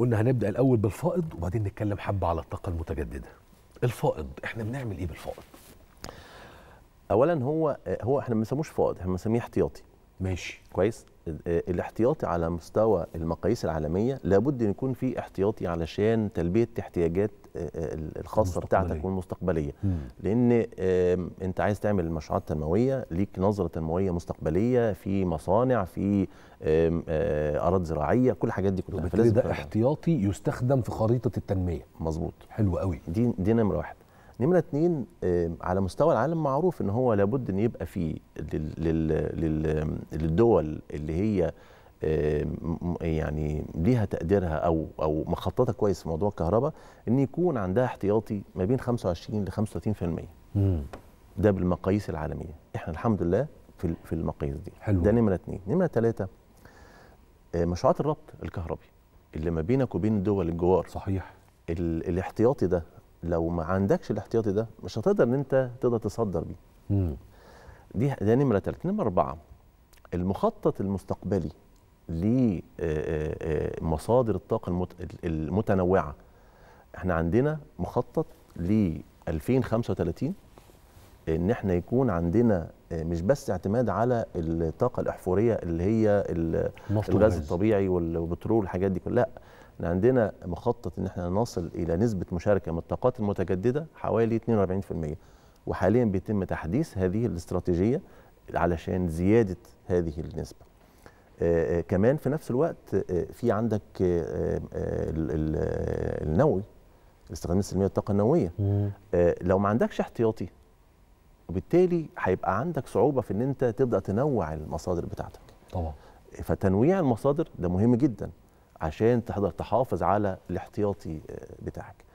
قلنا هنبدا الاول بالفائض وبعدين نتكلم حبه على الطاقه المتجدده الفائض احنا بنعمل ايه بالفائض اولا هو هو احنا ما بنسموش فائض احنا بنسميه احتياطي ماشي كويس الاحتياطي على مستوى المقاييس العالميه لابد ان يكون في احتياطي علشان تلبيه احتياجات آه، آه، الخاصه بتاعتك والمستقبليه لان انت عايز تعمل مشروعات تنمويه ليك نظره تنمويه مستقبليه في مصانع في آه، اراضي زراعيه كل الحاجات دي كلها فلازم ده احتياطي يستخدم في خريطه التنميه مظبوط حلو قوي دي دي نمره واحد نمرة اتنين على مستوى العالم معروف ان هو لابد ان يبقى فيه للدول اللي هي يعني ليها تقديرها او او مخططه كويس في موضوع الكهرباء ان يكون عندها احتياطي ما بين 25 ل 35% ده بالمقاييس العالميه احنا الحمد لله في في المقاييس دي حلو. ده نمره اتنين نمره ثلاثه آه، مشروعات الربط الكهربي اللي ما بينك وبين الدول الجوار صحيح الاحتياطي ده لو ما عندكش الاحتياطي ده مش هتقدر ان انت تقدر تصدر بيه دي ده نمره ثلاثه نمره اربعه المخطط المستقبلي لمصادر الطاقه المتنوعه احنا عندنا مخطط ل 2035 ان احنا يكون عندنا مش بس اعتماد على الطاقه الاحفوريه اللي هي الغاز الطبيعي والبترول والحاجات دي كلها احنا عندنا مخطط ان احنا نصل الى نسبه مشاركه من الطاقات المتجدده حوالي 42% وحاليا بيتم تحديث هذه الاستراتيجيه علشان زياده هذه النسبه آه, آه، كمان في نفس الوقت آه في عندك آه, آه،, آه، النووي الاستخدام السلميه الطاقة النوويه لو ما عندكش احتياطي وبالتالي هيبقى عندك صعوبه في ان انت تبدا تنوع المصادر بتاعتك طبعا فتنويع المصادر ده مهم جدا عشان تقدر تحافظ على الاحتياطي آه، بتاعك